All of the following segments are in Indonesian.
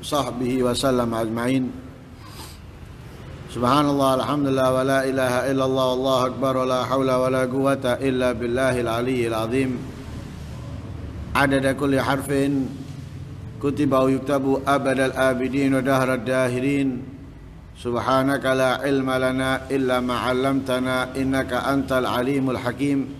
وصحبه وسلم أجمعين سبحان الله الحمد لله ولا إله إلا الله والله أكبر ولا حول ولا قوة إلا بالله العلي العظيم عدد كل حرف كتب ويكتب أبد الآبدين ودهر الداهرين سبحانك لا علم لنا إلا ما علمتنا إنك أنت العليم الحكيم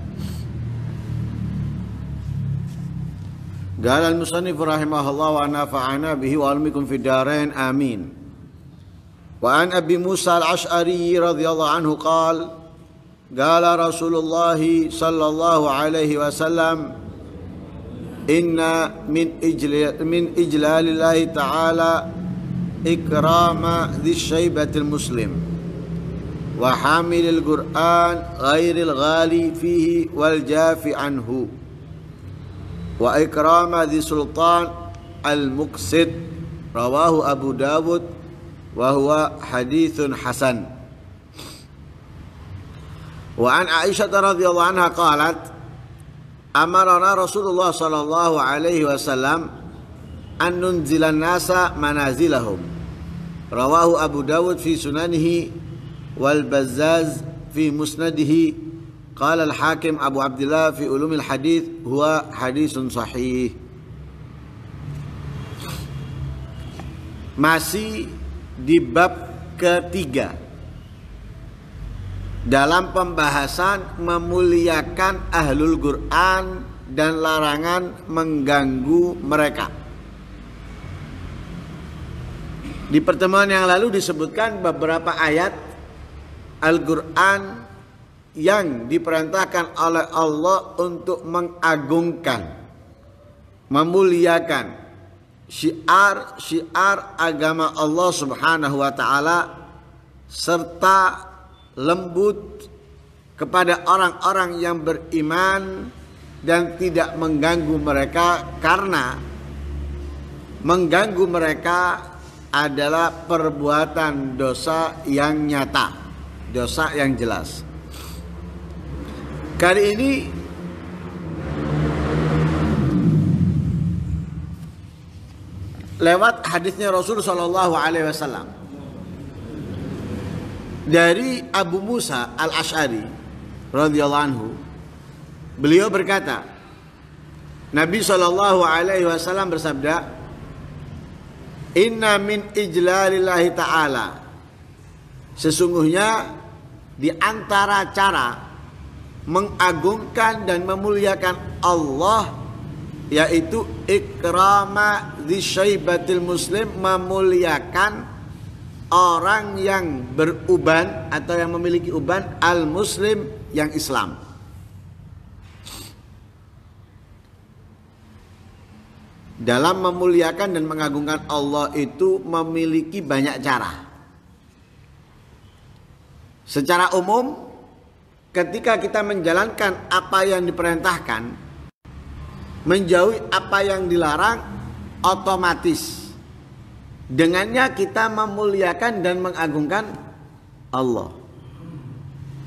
قال المصنف رحمه الله فعنا به وعلمكم في الدارين آمين وعن أبي موسى العشعري رضي الله عنه قال قال رسول الله صلى الله عليه وسلم إن من إجلال, من إجلال الله تعالى إكرام ذي الشيبة المسلم وحامل القرآن غير الغالي فيه والجافي عنه وإكرام ذي سلطان المقسط رواه أبو داود وهو حديث حسن وعن عائشة رضي الله عنها قالت أمرنا رسول الله صلى الله عليه وسلم أن ننزل الناس منازلهم رواه أبو داود في سننه والبزاز في مسنده Qala al-Hakim Abu Abdullah fi ulumil الحديث huwa hadisun sahih. Masih di bab ketiga dalam pembahasan memuliakan ahlul Quran dan larangan mengganggu mereka. Di pertemuan yang lalu disebutkan beberapa ayat Al-Quran yang diperintahkan oleh Allah untuk mengagungkan, memuliakan syiar-syiar agama Allah Subhanahu wa taala serta lembut kepada orang-orang yang beriman dan tidak mengganggu mereka karena mengganggu mereka adalah perbuatan dosa yang nyata, dosa yang jelas. Kali ini lewat hadisnya Rasul Shallallahu Alaihi Wasallam dari Abu Musa al Ashari radhiyallahu anhu beliau berkata Nabi Shallallahu Alaihi Wasallam bersabda Inna min ijlalillahi ta'ala Sesungguhnya di antara cara mengagungkan dan memuliakan Allah yaitu ikrama dzisyaibatil muslim memuliakan orang yang beruban atau yang memiliki uban al muslim yang Islam dalam memuliakan dan mengagungkan Allah itu memiliki banyak cara secara umum ketika kita menjalankan apa yang diperintahkan, menjauhi apa yang dilarang, otomatis dengannya kita memuliakan dan mengagungkan Allah.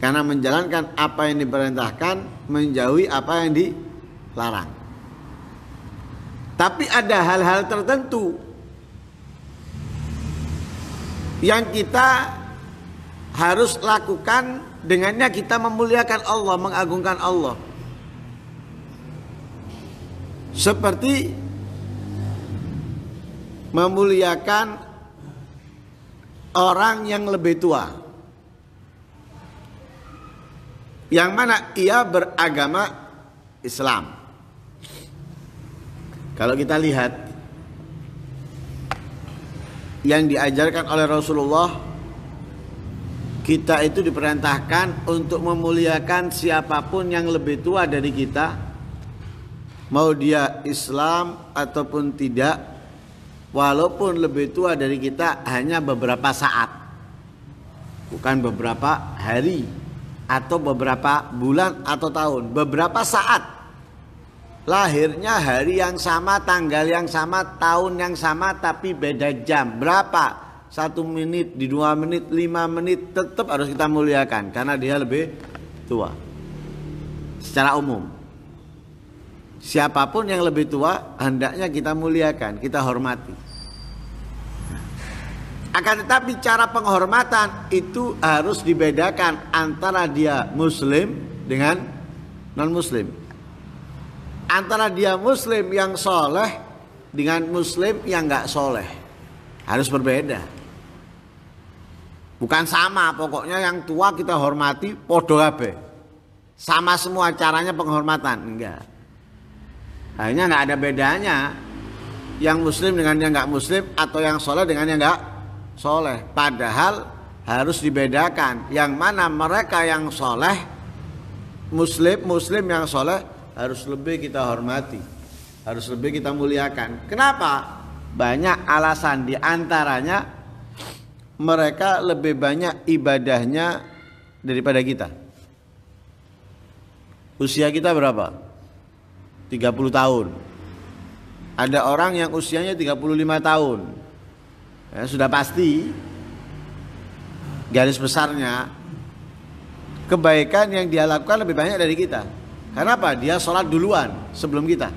Karena menjalankan apa yang diperintahkan, menjauhi apa yang dilarang. Tapi ada hal-hal tertentu yang kita harus lakukan Dengannya kita memuliakan Allah, mengagungkan Allah. Seperti memuliakan orang yang lebih tua. Yang mana ia beragama Islam. Kalau kita lihat yang diajarkan oleh Rasulullah kita itu diperintahkan untuk memuliakan siapapun yang lebih tua dari kita, mau dia Islam ataupun tidak, walaupun lebih tua dari kita hanya beberapa saat, bukan beberapa hari atau beberapa bulan atau tahun, beberapa saat. Lahirnya hari yang sama, tanggal yang sama, tahun yang sama, tapi beda jam. Berapa? satu menit, di dua menit, lima menit tetap harus kita muliakan karena dia lebih tua. Secara umum, siapapun yang lebih tua hendaknya kita muliakan, kita hormati. Akan tetapi cara penghormatan itu harus dibedakan antara dia muslim dengan non muslim. Antara dia muslim yang soleh dengan muslim yang nggak soleh harus berbeda. Bukan sama, pokoknya yang tua kita hormati podo abe. Sama semua caranya penghormatan, enggak. Hanya enggak ada bedanya yang muslim dengan yang enggak muslim atau yang soleh dengan yang enggak soleh. Padahal harus dibedakan yang mana mereka yang soleh muslim muslim yang soleh harus lebih kita hormati harus lebih kita muliakan kenapa banyak alasan diantaranya mereka lebih banyak ibadahnya daripada kita. Usia kita berapa? 30 tahun. Ada orang yang usianya 35 tahun. Ya, sudah pasti garis besarnya kebaikan yang dia lakukan lebih banyak dari kita. Kenapa? Dia sholat duluan sebelum kita.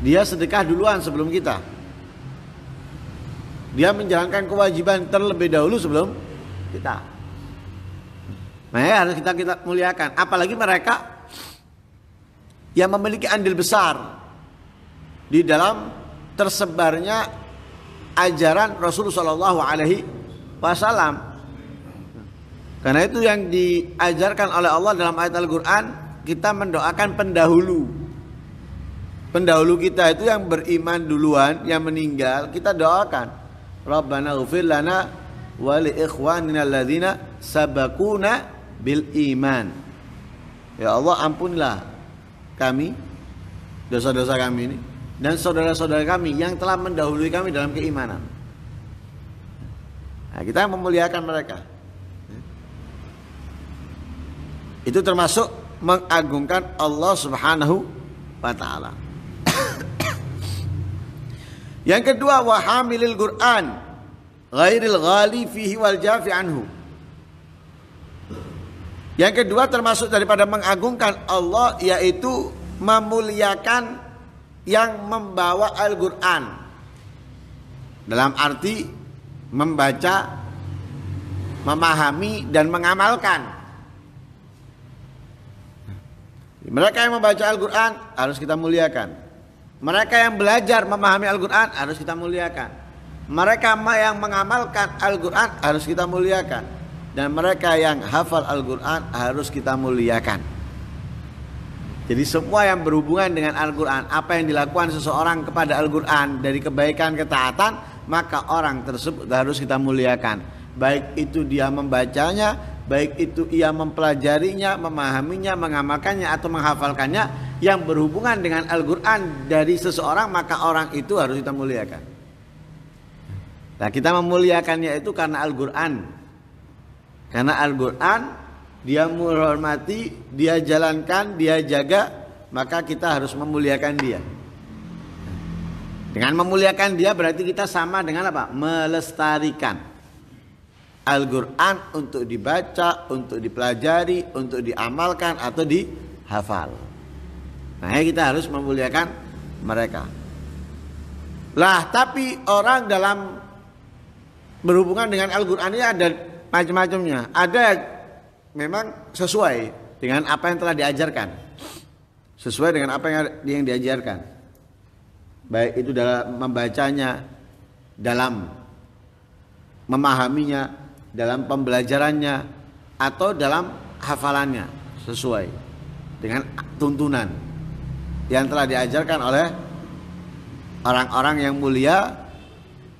Dia sedekah duluan sebelum kita dia menjalankan kewajiban terlebih dahulu sebelum kita. Nah, ya, harus kita kita muliakan. Apalagi mereka yang memiliki andil besar di dalam tersebarnya ajaran Rasulullah Shallallahu Alaihi Wasallam. Karena itu yang diajarkan oleh Allah dalam ayat Al-Quran kita mendoakan pendahulu. Pendahulu kita itu yang beriman duluan, yang meninggal kita doakan. Rabbana ghafir lana wa li ikhwanina alladzina sabakuna bil iman. Ya Allah ampunilah kami dosa-dosa kami ini dan saudara-saudara kami yang telah mendahului kami dalam keimanan. Nah, kita memuliakan mereka. Itu termasuk mengagungkan Allah Subhanahu wa taala. Yang kedua wahamilil Quran ghairil ghali fihi wal jafi anhu. Yang kedua termasuk daripada mengagungkan Allah yaitu memuliakan yang membawa Al-Qur'an. Dalam arti membaca, memahami dan mengamalkan. Mereka yang membaca Al-Quran harus kita muliakan. Mereka yang belajar memahami Al-Quran harus kita muliakan. Mereka yang mengamalkan Al-Quran harus kita muliakan. Dan mereka yang hafal Al-Quran harus kita muliakan. Jadi semua yang berhubungan dengan Al-Quran Apa yang dilakukan seseorang kepada Al-Quran Dari kebaikan ketaatan Maka orang tersebut harus kita muliakan Baik itu dia membacanya baik itu ia mempelajarinya, memahaminya, mengamalkannya atau menghafalkannya yang berhubungan dengan Al-Qur'an dari seseorang maka orang itu harus kita muliakan. Nah, kita memuliakannya itu karena Al-Qur'an. Karena Al-Qur'an dia menghormati, dia jalankan, dia jaga, maka kita harus memuliakan dia. Dengan memuliakan dia berarti kita sama dengan apa? Melestarikan Al-Quran untuk dibaca, untuk dipelajari, untuk diamalkan atau dihafal. Nah kita harus memuliakan mereka. Lah tapi orang dalam berhubungan dengan Al-Quran ini ada macam-macamnya. Ada memang sesuai dengan apa yang telah diajarkan. Sesuai dengan apa yang, diajarkan. Baik itu dalam membacanya, dalam memahaminya, dalam pembelajarannya atau dalam hafalannya sesuai dengan tuntunan yang telah diajarkan oleh orang-orang yang mulia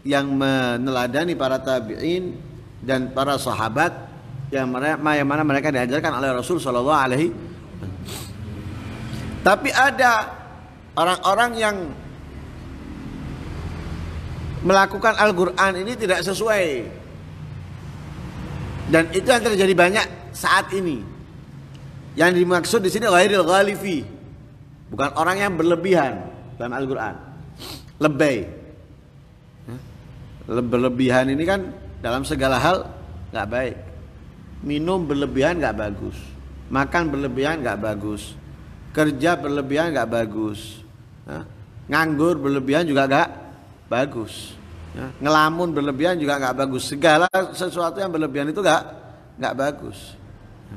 yang meneladani para tabi'in dan para sahabat yang, mereka, yang mana mereka diajarkan oleh Rasul Shallallahu Alaihi tapi ada orang-orang yang melakukan Al-Quran ini tidak sesuai dan itu yang terjadi banyak saat ini. Yang dimaksud di sini ghairil ghalifi. Bukan orang yang berlebihan dalam Al-Qur'an. Lebay. Ya. Berlebihan ini kan dalam segala hal nggak baik. Minum berlebihan nggak bagus. Makan berlebihan nggak bagus. Kerja berlebihan nggak bagus. Ya. Nganggur berlebihan juga nggak bagus. Ya, ngelamun berlebihan juga nggak bagus. Segala sesuatu yang berlebihan itu nggak nggak bagus. Ya.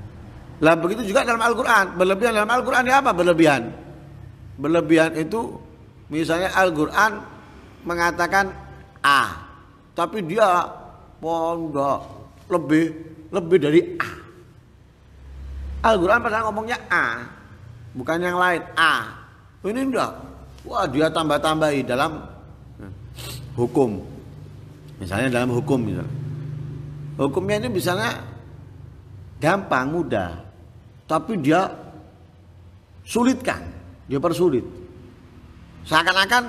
Lah begitu juga dalam Al-Qur'an. Berlebihan dalam Al-Qur'an ya apa berlebihan? Berlebihan itu misalnya Al-Qur'an mengatakan A, tapi dia pondok lebih lebih dari A. Al-Qur'an pernah ngomongnya A, bukan yang lain A. Ini enggak. Wah, dia tambah-tambahi dalam hukum misalnya dalam hukum misalnya gitu. hukumnya ini misalnya gampang mudah tapi dia sulitkan dia persulit seakan-akan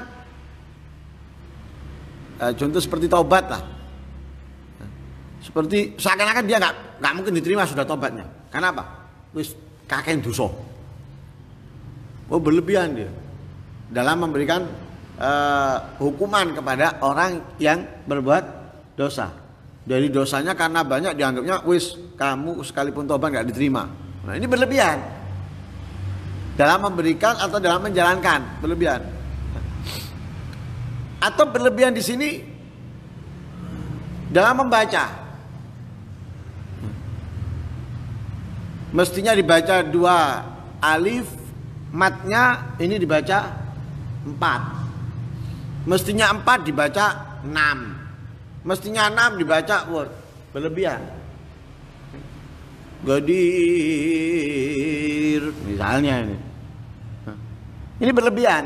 eh, contoh seperti taubat lah seperti seakan-akan dia nggak nggak mungkin diterima sudah taubatnya, karena apa wis kakek duso oh berlebihan dia dalam memberikan uh, hukuman kepada orang yang berbuat dosa. Jadi dosanya karena banyak dianggapnya wis kamu sekalipun tobat nggak diterima. Nah ini berlebihan dalam memberikan atau dalam menjalankan berlebihan atau berlebihan di sini dalam membaca mestinya dibaca dua alif matnya ini dibaca empat Mestinya empat dibaca enam, Mestinya enam dibaca word. Berlebihan. Gadir misalnya ini. Ini berlebihan.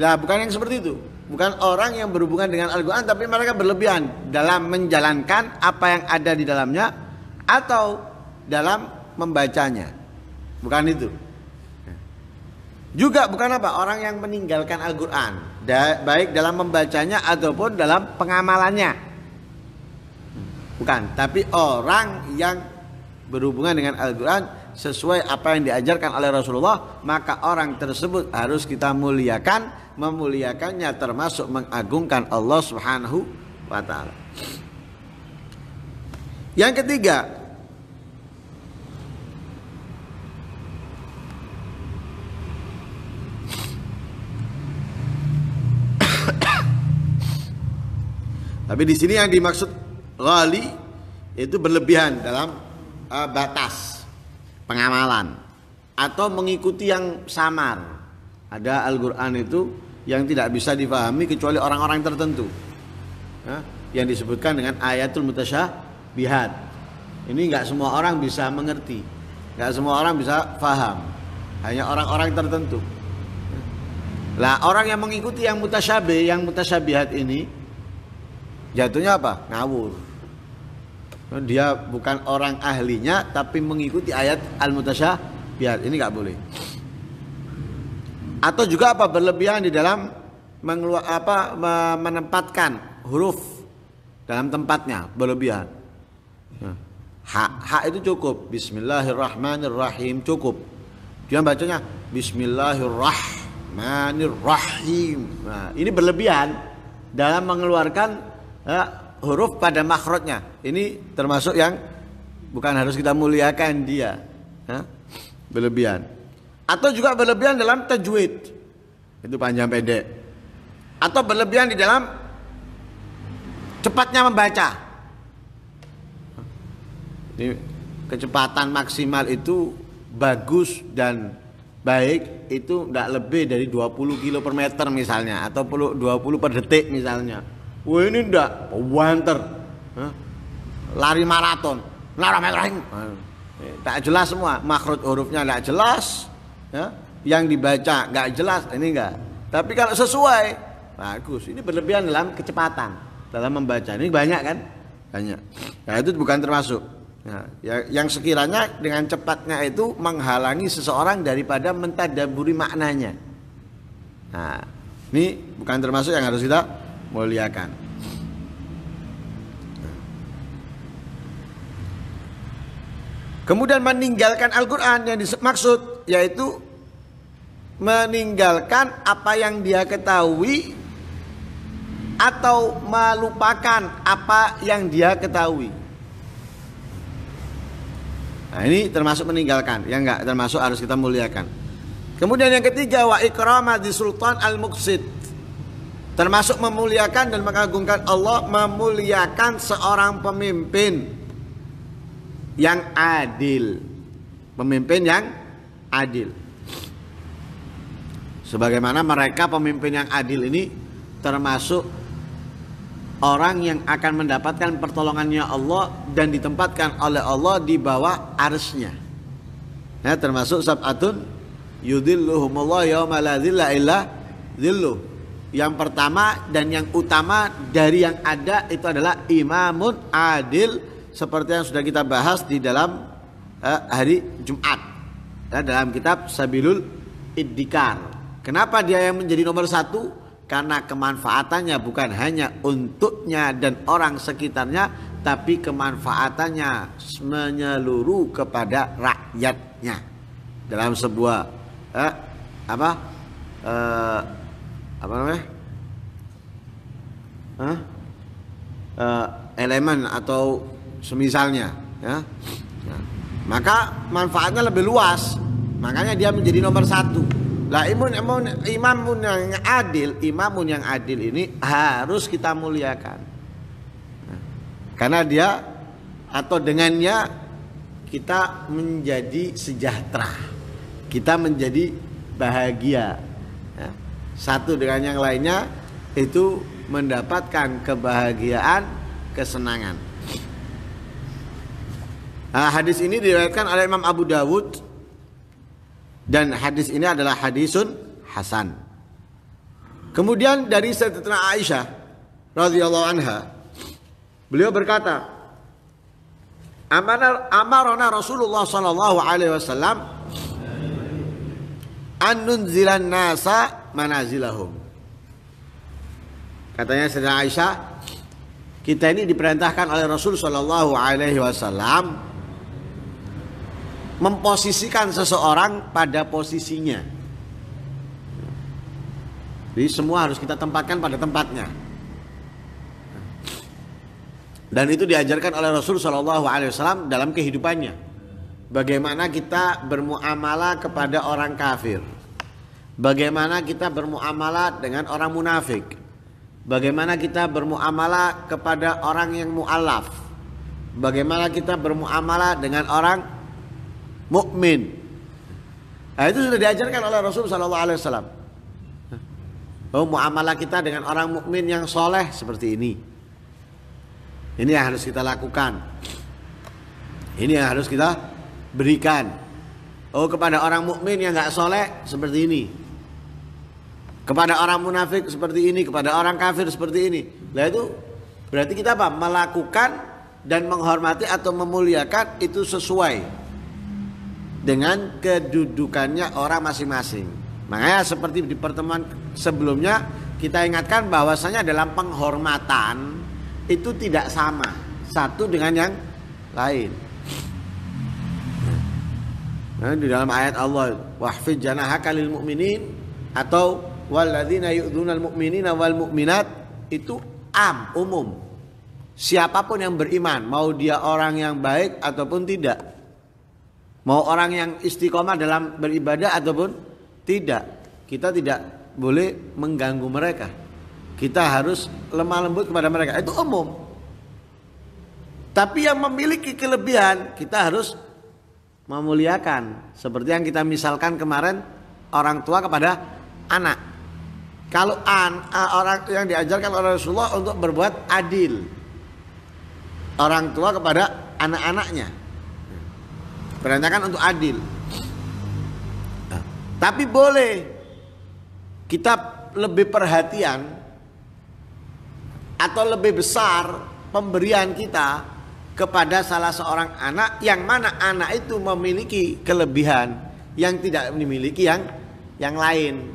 Lah bukan yang seperti itu. Bukan orang yang berhubungan dengan Al-Quran tapi mereka berlebihan dalam menjalankan apa yang ada di dalamnya atau dalam membacanya. Bukan itu. Juga bukan apa? Orang yang meninggalkan Al-Quran da, baik dalam membacanya ataupun dalam pengamalannya bukan tapi orang yang berhubungan dengan Al-Quran sesuai apa yang diajarkan oleh Rasulullah maka orang tersebut harus kita muliakan memuliakannya termasuk mengagungkan Allah Subhanahu wa taala yang ketiga Tapi di sini yang dimaksud lali itu berlebihan dalam uh, batas pengamalan atau mengikuti yang samar. Ada Al-Qur'an itu yang tidak bisa difahami kecuali orang-orang tertentu. Ya, yang disebutkan dengan ayatul mutasyabihat. Ini nggak semua orang bisa mengerti, nggak semua orang bisa faham, hanya orang-orang tertentu. Lah orang yang mengikuti yang mutasyabih, yang mutasyabihat ini jatuhnya apa ngawur dia bukan orang ahlinya tapi mengikuti ayat al biar ini nggak boleh atau juga apa berlebihan di dalam mengeluar apa menempatkan huruf dalam tempatnya berlebihan nah, hak hak itu cukup Bismillahirrahmanirrahim cukup dia bacanya Bismillahirrahmanirrahim nah, ini berlebihan dalam mengeluarkan nah, huruf pada makhrajnya. Ini termasuk yang bukan harus kita muliakan dia. Eh, berlebihan. Atau juga berlebihan dalam tajwid. Itu panjang pendek. Atau berlebihan di dalam cepatnya membaca. Ini kecepatan maksimal itu bagus dan baik itu tidak lebih dari 20 kilo per meter misalnya atau 20 per detik misalnya Wah ini ndak, wanter. Lari maraton. Lara ramai eh, Tak jelas semua, makhraj hurufnya nggak jelas, ya. Yang dibaca nggak jelas, ini enggak. Tapi kalau sesuai, bagus. Ini berlebihan dalam kecepatan dalam membaca. Ini banyak kan? Banyak. Ya itu bukan termasuk. Nah, ya, yang sekiranya dengan cepatnya itu menghalangi seseorang daripada mentadaburi maknanya. Nah, ini bukan termasuk yang harus kita muliakan. Kemudian meninggalkan Al-Quran yang dimaksud yaitu meninggalkan apa yang dia ketahui atau melupakan apa yang dia ketahui. Nah, ini termasuk meninggalkan, ya enggak termasuk harus kita muliakan. Kemudian yang ketiga wa ikramah di sultan al-muqsid Termasuk memuliakan dan mengagungkan Allah, memuliakan seorang pemimpin yang adil. Pemimpin yang adil. Sebagaimana mereka pemimpin yang adil ini termasuk orang yang akan mendapatkan pertolongannya Allah dan ditempatkan oleh Allah di bawah arsnya. Ya, termasuk sab'atun yudilluhumullah yawma la illa yang pertama dan yang utama dari yang ada itu adalah imamun adil seperti yang sudah kita bahas di dalam uh, hari Jumat ya, dalam kitab Sabilul Iddikar. Kenapa dia yang menjadi nomor satu? Karena kemanfaatannya bukan hanya untuknya dan orang sekitarnya, tapi kemanfaatannya menyeluruh kepada rakyatnya dalam sebuah uh, apa eh, apa namanya huh? uh, eh, elemen atau semisalnya ya ya. maka manfaatnya lebih luas makanya dia menjadi nomor satu lah imun, imun, pun yang adil imam pun yang adil ini harus kita muliakan ya. karena dia atau dengannya kita menjadi sejahtera kita menjadi bahagia satu dengan yang lainnya itu mendapatkan kebahagiaan, kesenangan. Nah, hadis ini diriwayatkan oleh Imam Abu Dawud dan hadis ini adalah hadisun hasan. Kemudian dari Sayyidatina Aisyah radhiyallahu anha beliau berkata, Amarana Rasulullah sallallahu alaihi wasallam anun zilan nasa manazilahum katanya Sayyidina Aisyah kita ini diperintahkan oleh Rasul Shallallahu Alaihi Wasallam memposisikan seseorang pada posisinya. Jadi semua harus kita tempatkan pada tempatnya. Dan itu diajarkan oleh Rasul Shallallahu Alaihi Wasallam dalam kehidupannya. Bagaimana kita bermuamalah kepada orang kafir? Bagaimana kita bermuamalah dengan orang munafik? Bagaimana kita bermuamalah kepada orang yang mualaf? Bagaimana kita bermuamalah dengan orang mukmin? Nah, itu sudah diajarkan oleh Rasul Shallallahu Alaihi Wasallam. Oh, muamalah kita dengan orang mukmin yang soleh seperti ini. Ini yang harus kita lakukan. Ini yang harus kita berikan. Oh kepada orang mukmin yang nggak soleh seperti ini. Kepada orang munafik seperti ini, kepada orang kafir seperti ini. Nah itu berarti kita apa? Melakukan dan menghormati atau memuliakan itu sesuai dengan kedudukannya orang masing-masing. Makanya seperti di pertemuan sebelumnya kita ingatkan bahwasanya dalam penghormatan itu tidak sama satu dengan yang lain. Nah, di dalam ayat Allah wahfid janahaka lil mu'minin atau walladzina yu'dzunal mu'minina wal mu'minat itu am umum. Siapapun yang beriman, mau dia orang yang baik ataupun tidak. Mau orang yang istiqomah dalam beribadah ataupun tidak. Kita tidak boleh mengganggu mereka. Kita harus lemah lembut kepada mereka. Itu umum. Tapi yang memiliki kelebihan kita harus memuliakan. Seperti yang kita misalkan kemarin orang tua kepada anak. Kalau an, orang yang diajarkan oleh Rasulullah untuk berbuat adil. Orang tua kepada anak-anaknya. Perintahkan untuk adil. Nah, tapi boleh kita lebih perhatian atau lebih besar pemberian kita kepada salah seorang anak yang mana anak itu memiliki kelebihan yang tidak dimiliki yang yang lain.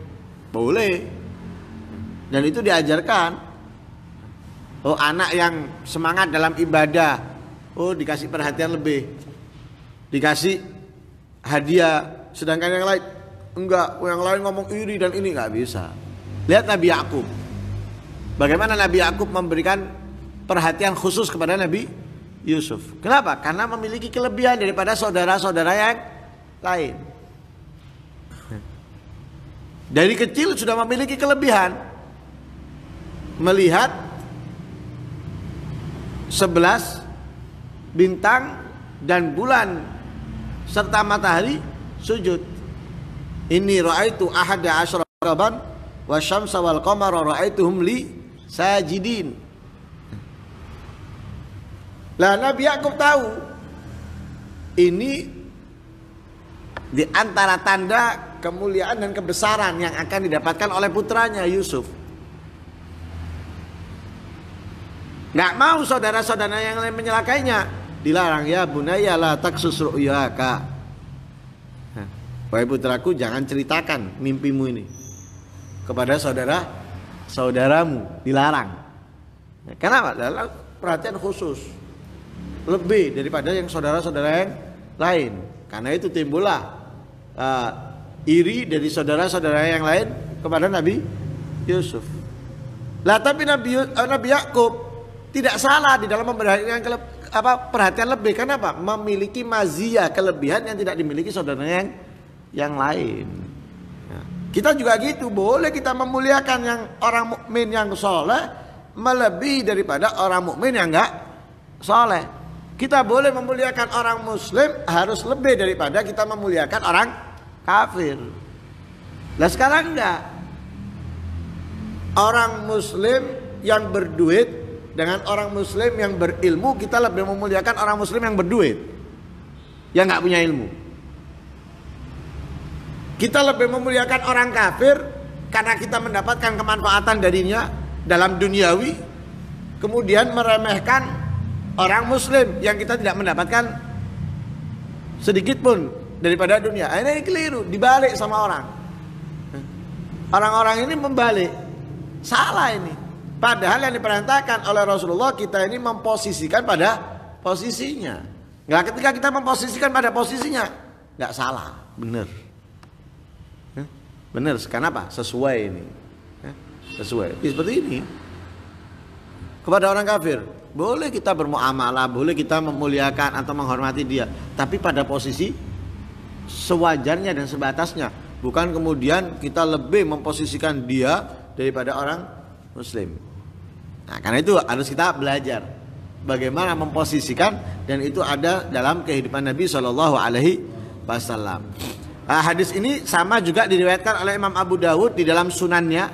Boleh. Dan itu diajarkan. Oh, anak yang semangat dalam ibadah. Oh, dikasih perhatian lebih. Dikasih hadiah sedangkan yang lain enggak, oh, yang lain ngomong iri dan ini nggak bisa. Lihat Nabi Yakub. Bagaimana Nabi Yakub memberikan perhatian khusus kepada Nabi Yusuf. Kenapa? Karena memiliki kelebihan daripada saudara-saudara yang lain. Dari kecil sudah memiliki kelebihan melihat 11 bintang dan bulan serta matahari sujud. Ini ra'aitu ahada asyara raban wa syamsa wal qamara ra'aituhum li sajidin. Lah Nabi Yakub tahu ini di antara tanda kemuliaan dan kebesaran yang akan didapatkan oleh putranya Yusuf. Nggak mau saudara-saudara yang lain menyelakainya. Dilarang ya bunaya la taksus kak. Nah, wahai putraku jangan ceritakan mimpimu ini kepada saudara saudaramu dilarang. Nah, kenapa? Dalam perhatian khusus lebih daripada yang saudara-saudara yang lain. Karena itu timbullah uh, iri dari saudara-saudara yang lain kepada Nabi Yusuf. Lah tapi Nabi uh, Nabi Yakub tidak salah di dalam memberikan apa perhatian lebih karena apa? Memiliki mazia kelebihan yang tidak dimiliki saudara yang yang lain. Ya. kita juga gitu, boleh kita memuliakan yang orang mukmin yang soleh melebihi daripada orang mukmin yang enggak soleh. Kita boleh memuliakan orang muslim harus lebih daripada kita memuliakan orang kafir. Nah sekarang enggak. Orang muslim yang berduit dengan orang muslim yang berilmu kita lebih memuliakan orang muslim yang berduit. Yang enggak punya ilmu. Kita lebih memuliakan orang kafir karena kita mendapatkan kemanfaatan darinya dalam duniawi kemudian meremehkan orang muslim yang kita tidak mendapatkan sedikit pun daripada dunia. Ini keliru, dibalik sama orang. Orang-orang ini membalik. Salah ini. Padahal yang diperintahkan oleh Rasulullah kita ini memposisikan pada posisinya. nggak ketika kita memposisikan pada posisinya, nggak salah, benar. Ya? Benar, karena apa? Sesuai ini. Ya? Sesuai. Seperti ini. Kepada orang kafir, boleh kita bermuamalah, boleh kita memuliakan atau menghormati dia, tapi pada posisi sewajarnya dan sebatasnya. Bukan kemudian kita lebih memposisikan dia daripada orang muslim. Nah, karena itu harus kita belajar bagaimana memposisikan dan itu ada dalam kehidupan Nabi Shallallahu alaihi wasallam. Nah, hadis ini sama juga diriwayatkan oleh Imam Abu Dawud di dalam sunannya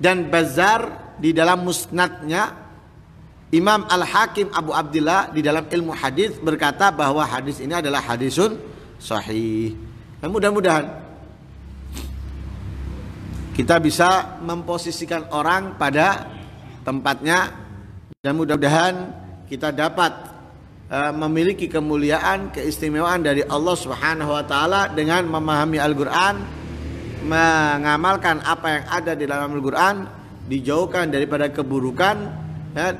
dan Bazar di dalam musnadnya Imam Al-Hakim Abu Abdillah di dalam ilmu hadis berkata bahwa hadis ini adalah hadisun sahih. Nah, mudah-mudahan kita bisa memposisikan orang pada tempatnya dan mudah-mudahan kita dapat uh, memiliki kemuliaan, keistimewaan dari Allah Subhanahu wa taala dengan memahami Al-Qur'an, mengamalkan apa yang ada di dalam Al-Qur'an, dijauhkan daripada keburukan ya,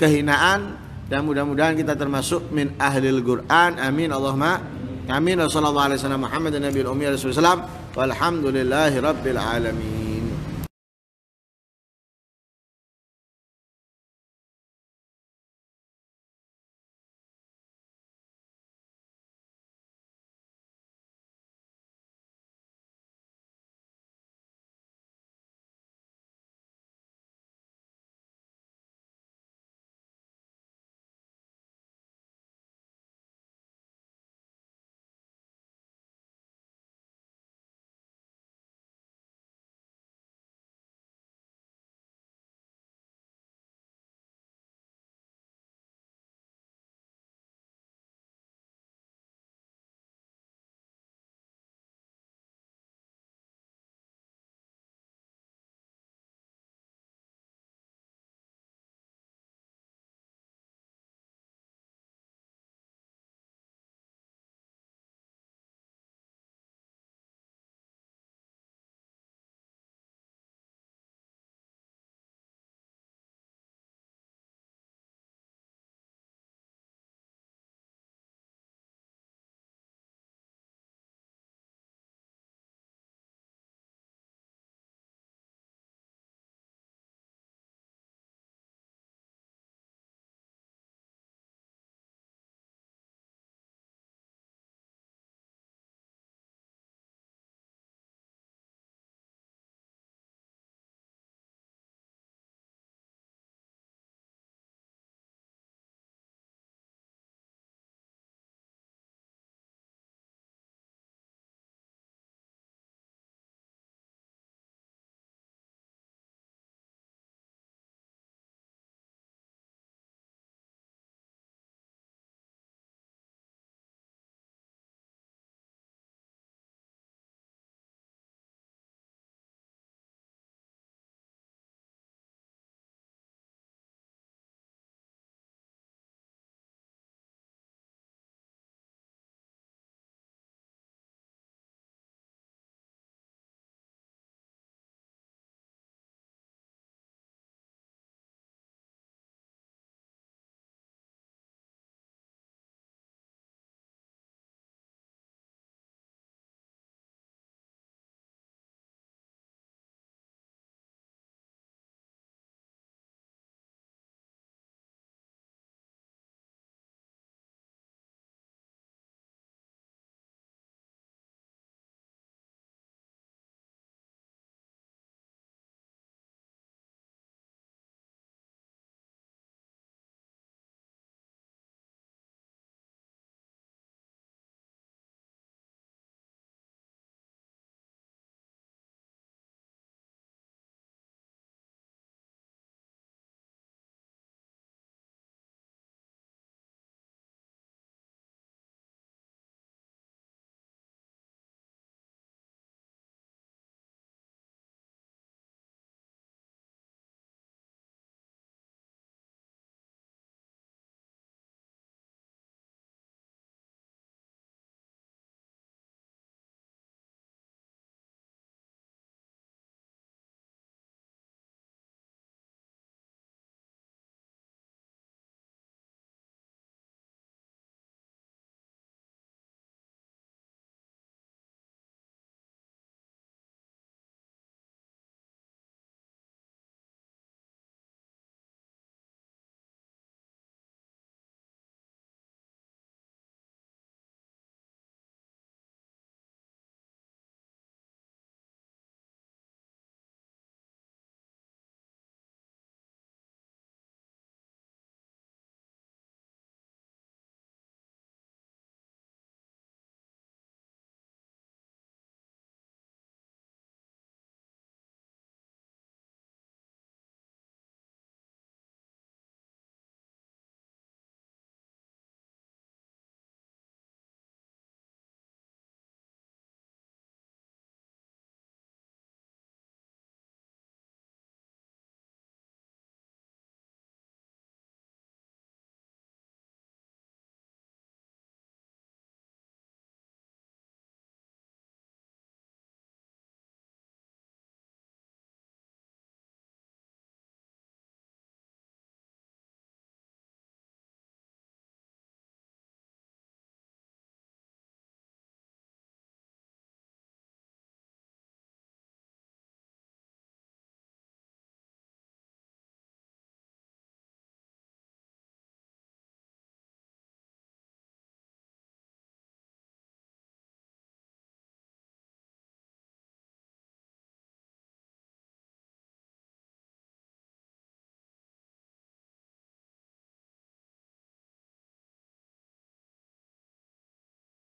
kehinaan dan mudah-mudahan kita termasuk min ahlil Quran amin Allahumma amin Rasulullah sallallahu alaihi wasallam Muhammad Nabi Ummi Rasulullah walhamdulillahi rabbil alamin